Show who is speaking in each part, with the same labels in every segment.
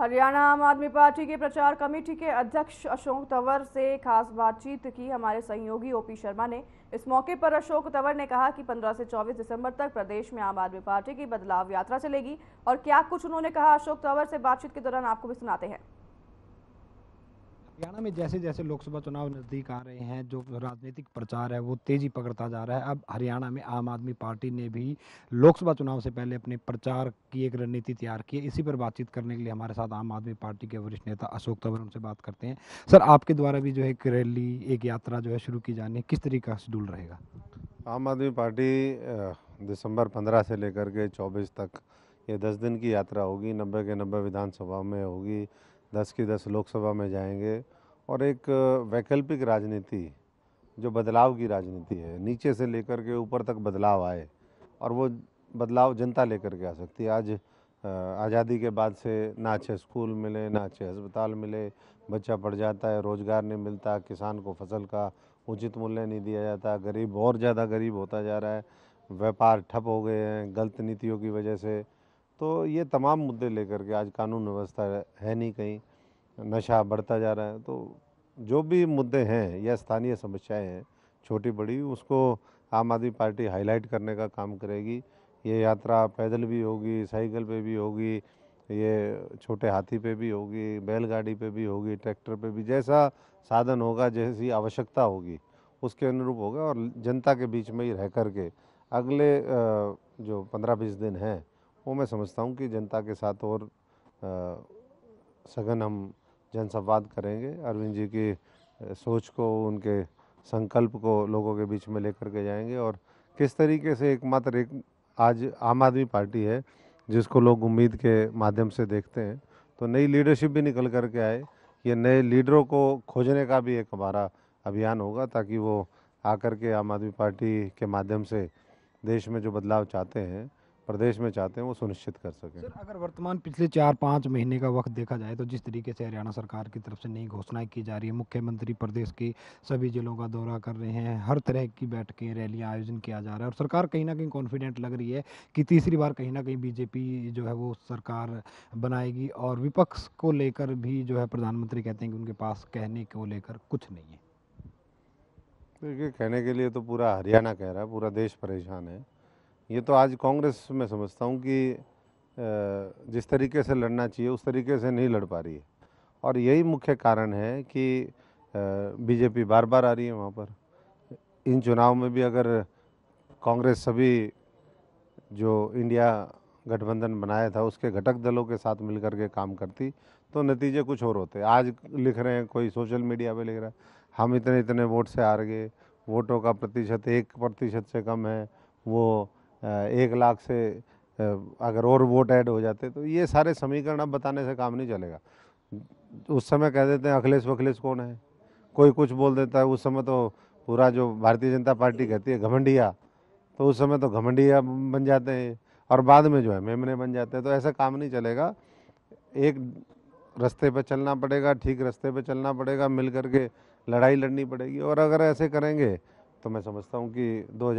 Speaker 1: हरियाणा आम आदमी पार्टी के प्रचार कमेटी के अध्यक्ष अशोक तंवर से खास बातचीत की हमारे सहयोगी ओपी शर्मा ने इस मौके पर अशोक तंवर ने कहा कि 15 से 24 दिसंबर तक प्रदेश में आम आदमी पार्टी की बदलाव यात्रा चलेगी और क्या कुछ उन्होंने कहा अशोक तंवर से बातचीत के दौरान आपको भी सुनाते हैं हरियाणा में जैसे जैसे लोकसभा चुनाव नज़दीक आ रहे हैं जो राजनीतिक प्रचार है वो तेज़ी पकड़ता जा रहा है अब हरियाणा में आम आदमी पार्टी ने भी लोकसभा चुनाव से पहले अपने प्रचार की एक रणनीति तैयार की है इसी पर बातचीत करने के लिए हमारे साथ आम आदमी पार्टी के वरिष्ठ नेता अशोक तंवर उनसे बात करते हैं सर आपके द्वारा भी जो है एक रैली एक यात्रा जो है शुरू की जानी है किस तरीके का शेड्यूल रहेगा
Speaker 2: आम आदमी पार्टी दिसंबर पंद्रह से लेकर के चौबीस तक ये दस दिन की यात्रा होगी नब्बे के नब्बे विधानसभा में होगी दस की दस लोकसभा में जाएंगे और एक वैकल्पिक राजनीति जो बदलाव की राजनीति है नीचे से लेकर के ऊपर तक बदलाव आए और वो बदलाव जनता लेकर के आ सकती है आज आज़ादी के बाद से ना अच्छे स्कूल मिले ना अच्छे अस्पताल मिले बच्चा पढ़ जाता है रोज़गार नहीं मिलता किसान को फसल का उचित मूल्य नहीं दिया जाता गरीब और ज़्यादा गरीब होता जा रहा है व्यापार ठप हो गए हैं गलत नीतियों की वजह से तो ये तमाम मुद्दे लेकर के आज कानून व्यवस्था है नहीं कहीं नशा बढ़ता जा रहा है तो जो भी मुद्दे हैं या स्थानीय समस्याएं हैं छोटी बड़ी उसको आम आदमी पार्टी हाईलाइट करने का काम करेगी ये यात्रा पैदल भी होगी साइकिल पे भी होगी ये छोटे हाथी पे भी होगी बैलगाड़ी पे भी होगी ट्रैक्टर पे भी जैसा साधन होगा जैसी आवश्यकता होगी उसके अनुरूप होगा और जनता के बीच में ही रह कर के अगले जो पंद्रह बीस दिन हैं वो मैं समझता हूँ कि जनता के साथ और सघन हम जनसंवाद करेंगे अरविंद जी की सोच को उनके संकल्प को लोगों के बीच में लेकर के जाएंगे और किस तरीके से एकमात्र एक आज आम आदमी पार्टी है जिसको लोग उम्मीद के माध्यम से देखते हैं तो नई लीडरशिप भी निकल कर के आए ये नए लीडरों को खोजने का भी एक हमारा अभियान होगा ताकि वो आकर के आम आदमी पार्टी के माध्यम से देश में जो बदलाव चाहते हैं प्रदेश में चाहते हैं वो सुनिश्चित कर सकें सर
Speaker 1: अगर वर्तमान पिछले चार पाँच महीने का वक्त देखा जाए तो जिस तरीके से हरियाणा सरकार की तरफ से नई घोषणाएं की जा रही है मुख्यमंत्री प्रदेश के सभी ज़िलों का दौरा कर रहे हैं हर तरह की बैठकें रैलियाँ आयोजन किया जा रहा है और सरकार कहीं ना कहीं कॉन्फिडेंट लग रही है कि तीसरी बार कहीं ना कहीं बीजेपी जो है वो सरकार बनाएगी और विपक्ष को लेकर भी जो है प्रधानमंत्री कहते हैं कि उनके पास कहने को लेकर कुछ नहीं है
Speaker 2: देखिए कहने के लिए तो पूरा हरियाणा कह रहा है पूरा देश परेशान है ये तो आज कांग्रेस में समझता हूँ कि जिस तरीके से लड़ना चाहिए उस तरीके से नहीं लड़ पा रही है और यही मुख्य कारण है कि बीजेपी बार बार आ रही है वहाँ पर इन चुनाव में भी अगर कांग्रेस सभी जो इंडिया गठबंधन बनाया था उसके घटक दलों के साथ मिलकर के काम करती तो नतीजे कुछ और होते आज लिख रहे हैं कोई सोशल मीडिया पे लिख रहा है हम इतने इतने वोट से हार गए वोटों का प्रतिशत एक प्रतिशत से कम है वो एक लाख से अगर और वोट ऐड हो जाते तो ये सारे समीकरण अब बताने से काम नहीं चलेगा उस समय कह देते हैं अखिलेश वखिलेश कौन है कोई कुछ बोल देता है उस समय तो पूरा जो भारतीय जनता पार्टी कहती है घमंडिया तो उस समय तो घमंडिया बन जाते हैं और बाद में जो है मेमने बन जाते हैं तो ऐसा काम नहीं चलेगा एक रास्ते पर चलना पड़ेगा ठीक रास्ते पर चलना पड़ेगा मिल करके लड़ाई लड़नी पड़ेगी और अगर ऐसे करेंगे तो मैं समझता हूँ कि दो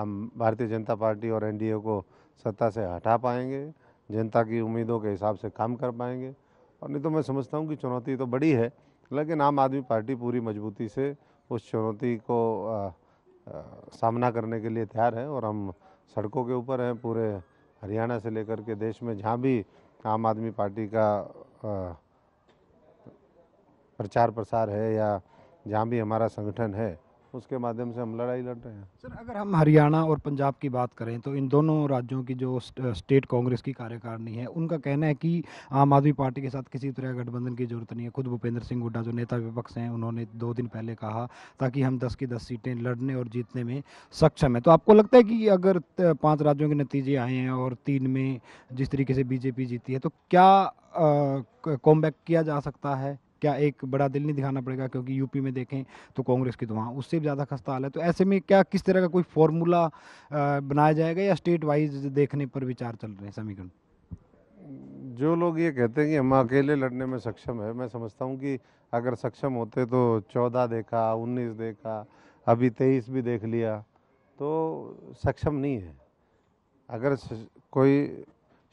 Speaker 2: हम भारतीय जनता पार्टी और एनडीए को सत्ता से हटा पाएंगे जनता की उम्मीदों के हिसाब से काम कर पाएंगे और नहीं तो मैं समझता हूँ कि चुनौती तो बड़ी है लेकिन आम आदमी पार्टी पूरी मजबूती से उस चुनौती को आ, आ, सामना करने के लिए तैयार है और हम सड़कों के ऊपर हैं पूरे हरियाणा से लेकर के देश में जहाँ भी आम आदमी पार्टी का आ, प्रचार प्रसार है या जहाँ भी हमारा संगठन है उसके माध्यम से हम लड़ाई लड़ रहे हैं सर
Speaker 1: अगर हम हरियाणा और पंजाब की बात करें तो इन दोनों राज्यों की जो स्टेट कांग्रेस की कार्यकारिणी है उनका कहना है कि आम आदमी पार्टी के साथ किसी तरह गठबंधन की जरूरत नहीं है खुद भूपेंद्र सिंह हुड्डा जो नेता विपक्ष हैं उन्होंने दो दिन पहले कहा ताकि हम दस की दस सीटें लड़ने और जीतने में सक्षम है तो आपको लगता है कि अगर पाँच राज्यों के नतीजे आए हैं और तीन में जिस तरीके से बीजेपी जीती है तो क्या कॉमबैक किया जा सकता है क्या एक बड़ा दिल नहीं दिखाना पड़ेगा क्योंकि यूपी में देखें तो कांग्रेस की तो वहाँ उससे भी ज़्यादा खस्ता हाल है तो ऐसे में क्या किस तरह का कोई फॉर्मूला बनाया जाएगा या स्टेट वाइज देखने पर विचार चल रहे हैं समीकरण जो
Speaker 2: लोग ये कहते हैं कि हम अकेले लड़ने में सक्षम है मैं समझता हूँ कि अगर सक्षम होते तो चौदह देखा उन्नीस देखा अभी तेईस भी देख लिया तो सक्षम नहीं है अगर कोई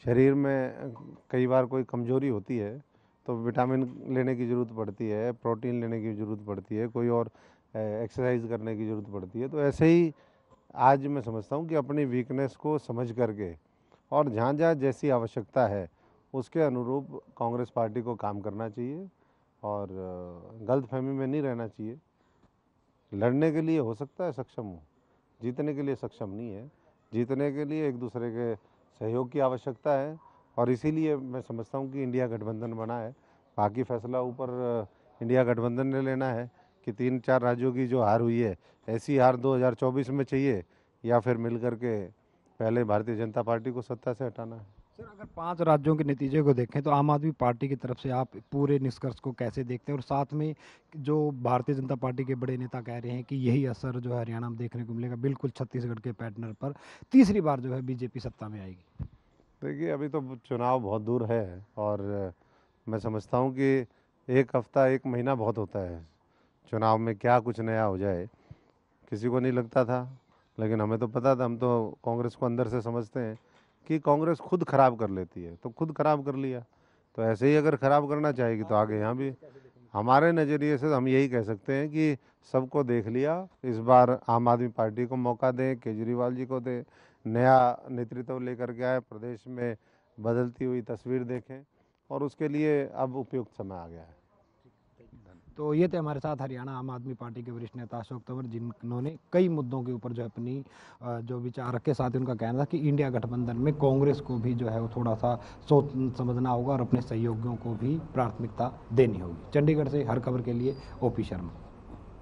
Speaker 2: शरीर में कई बार कोई कमजोरी होती है तो विटामिन लेने की ज़रूरत पड़ती है प्रोटीन लेने की ज़रूरत पड़ती है कोई और एक्सरसाइज करने की ज़रूरत पड़ती है तो ऐसे ही आज मैं समझता हूँ कि अपनी वीकनेस को समझ करके और जहाँ जहाँ जैसी आवश्यकता है उसके अनुरूप कांग्रेस पार्टी को काम करना चाहिए और गलत फहमी में नहीं रहना चाहिए लड़ने के लिए हो सकता है सक्षम हो जीतने के लिए सक्षम नहीं है जीतने के लिए एक दूसरे के सहयोग की आवश्यकता है और इसीलिए मैं समझता हूँ कि इंडिया गठबंधन बना है बाकी फैसला ऊपर इंडिया गठबंधन ने लेना है कि तीन चार राज्यों की जो हार हुई है ऐसी हार 2024 में चाहिए या फिर मिल के पहले भारतीय जनता पार्टी को सत्ता से हटाना है
Speaker 1: सर अगर पांच राज्यों के नतीजे को देखें तो आम आदमी पार्टी की तरफ से आप पूरे निष्कर्ष को कैसे देखते हैं और साथ में जो भारतीय जनता पार्टी के बड़े नेता कह रहे हैं कि यही असर जो है हरियाणा में देखने को मिलेगा बिल्कुल छत्तीसगढ़ के पैटनर पर तीसरी बार जो है बीजेपी सत्ता में आएगी
Speaker 2: देखिए अभी तो चुनाव बहुत दूर है और मैं समझता हूँ कि एक हफ्ता एक महीना बहुत होता है चुनाव में क्या कुछ नया हो जाए किसी को नहीं लगता था लेकिन हमें तो पता था हम तो कांग्रेस को अंदर से समझते हैं कि कांग्रेस खुद ख़राब कर लेती है तो खुद ख़राब कर लिया तो ऐसे ही अगर ख़राब करना चाहेगी तो आगे यहाँ भी हमारे नज़रिए से हम यही कह सकते हैं कि सबको देख लिया इस बार आम आदमी पार्टी को मौका दें केजरीवाल जी को दें नया नेतृत्व लेकर के आए प्रदेश में बदलती हुई तस्वीर देखें और उसके लिए अब उपयुक्त समय आ गया है
Speaker 1: तो ये थे हमारे साथ हरियाणा आम आदमी पार्टी के वरिष्ठ नेता अशोक तंवर जिन्होंने कई मुद्दों के ऊपर जो है अपनी जो विचार रखे साथ ही उनका कहना था कि इंडिया गठबंधन में कांग्रेस को भी जो है वो थोड़ा सा सोच समझना होगा और अपने सहयोगियों को भी प्राथमिकता देनी होगी चंडीगढ़ से हर खबर के लिए पी शर्मा